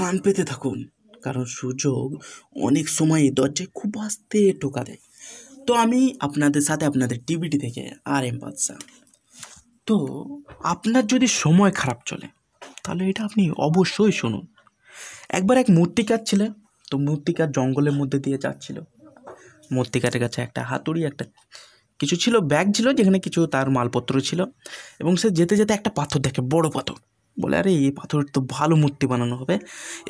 কান পেতে থাকুন কারণ সুযোগ অনেক সময় দরজায় খুব আস্তে টোকা দেয় তো আমি আপনাদের সাথে আপনাদের টিভিটি থেকে আর এম বাদশাহ তো আপনার যদি সময় খারাপ চলে তাহলে এটা আপনি অবশ্যই শুনুন একবার এক মূর্তিকার ছিলেন তো মূর্তিকার জঙ্গলের মধ্যে দিয়ে যাচ্ছিল মূর্তিকারের কাছে একটা হাতুড়ি একটা কিছু ছিল ব্যাগ ছিল যেখানে কিছু তার মালপত্র ছিল এবং সে যেতে যেতে একটা পাথর দেখে বড় পাথর বলে আরে এই পাথরের তো ভালো মূর্তি বানানো হবে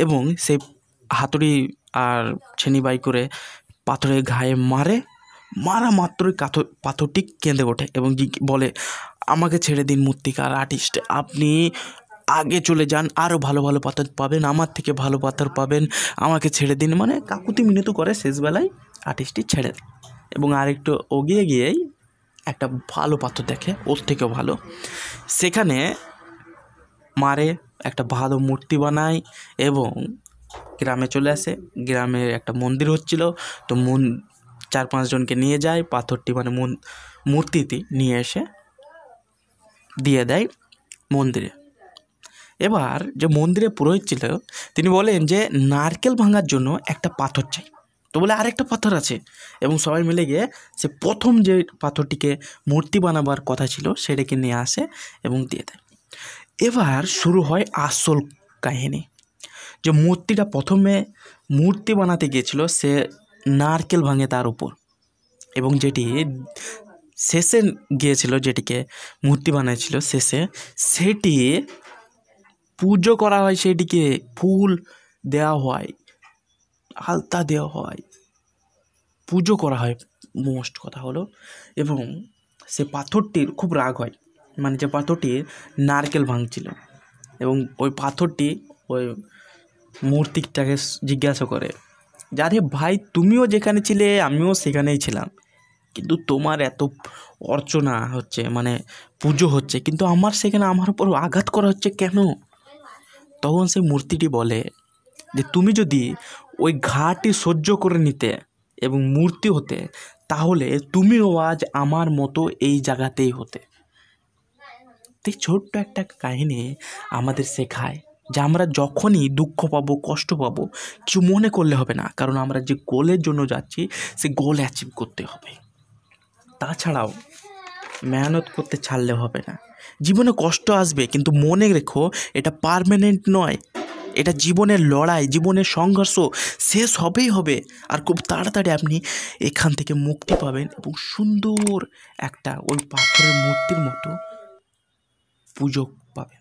এবং সেই হাতুড়ি আর ছেনি বাই করে পাথরের ঘায়ে মারে মারা মাত্রই কাথর পাথরটি কেঁদে ওঠে এবং বলে আমাকে ছেড়ে দিন মূর্তিকার আর্টিস্ট আপনি আগে চলে যান আরও ভালো ভালো পাথর পাবেন আমার থেকে ভালো পাথর পাবেন আমাকে ছেড়ে দিন মানে কাকুতি মিনতি করে শেষবেলায় আর্টিস্টটি ছেড়ে দেয় এবং আরেকটু ওগিয়ে গিয়েই একটা ভালো পাথর দেখে ওর থেকেও ভালো সেখানে মারে একটা ভালো মূর্তি বানায় এবং গ্রামে চলে আসে গ্রামে একটা মন্দির হচ্ছিল তো মন চার পাঁচজনকে নিয়ে যায় পাথরটি মানে মন মূর্তিটি নিয়ে এসে দিয়ে দেয় মন্দিরে এবার যে মন্দিরে পুরোহিত ছিল তিনি বলেন যে নারকেল ভাঙার জন্য একটা পাথর চাই তো বলে আরেকটা পাথর আছে এবং সবাই মিলে গিয়ে সে প্রথম যে পাথরটিকে মূর্তি বানাবার কথা ছিল সেটাকে নিয়ে আসে এবং দিয়ে দেয় এবার শুরু হয় আসল কাহিনী যে মূর্তিটা প্রথমে মূর্তি বানাতে গিয়েছিল সে নারকেল ভাঙে তার উপর এবং যেটি শেষে গিয়েছিল যেটিকে মূর্তি বানিয়েছিল শেষে সেটি পুজো করা হয় সেটিকে ফুল দেওয়া হয় আলতা দেওয়া হয় পুজো করা হয় মোস্ট কথা হলো এবং সে পাথরটির খুব রাগ হয় মানে যে পাথরটি নারকেল ভাঙছিল এবং ওই পাথরটি ওই মূর্তিটাকে জিজ্ঞাসা করে যারে ভাই তুমিও যেখানে ছিলে আমিও সেখানেই ছিলাম কিন্তু তোমার এত অর্চনা হচ্ছে মানে পুজো হচ্ছে কিন্তু আমার সেখানে আমার উপর আঘাত করা হচ্ছে কেন তখন সেই মূর্তিটি বলে যে তুমি যদি ওই ঘাটি সহ্য করে নিতে এবং মূর্তি হতে তাহলে তুমিও আজ আমার মতো এই জায়গাতেই হতে সত্যি ছোট্ট একটা কাহিনী আমাদের শেখায় যে আমরা যখনই দুঃখ পাবো কষ্ট পাবো কিছু মনে করলে হবে না কারণ আমরা যে গোলের জন্য যাচ্ছি সে গোল অ্যাচিভ করতে হবে তাছাড়াও মেহনত করতে ছাড়লে হবে না জীবনে কষ্ট আসবে কিন্তু মনে রেখো এটা পারমানেন্ট নয় এটা জীবনের লড়াই জীবনের সংঘর্ষ শেষ হবেই হবে আর খুব তাড়াতাড়ি আপনি এখান থেকে মুক্তি পাবেন এবং সুন্দর একটা ওই পাথরের মূর্তির মতো পুজো পাবে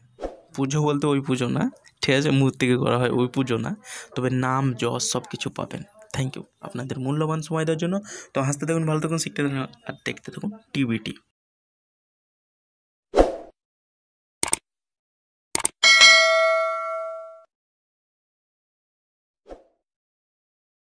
পুজো বলতে ওই পুজো না ঠিক আছে মূর্তিকে করা হয় ওই পুজো না তবে নাম যশ সব কিছু পাবেন থ্যাংক ইউ আপনাদের মূল্যবান সময় দেওয়ার জন্য তো হাসতে থাকুন ভালো থাকুন শিখতে থাকুন আর দেখতে থাকুন টিভিটি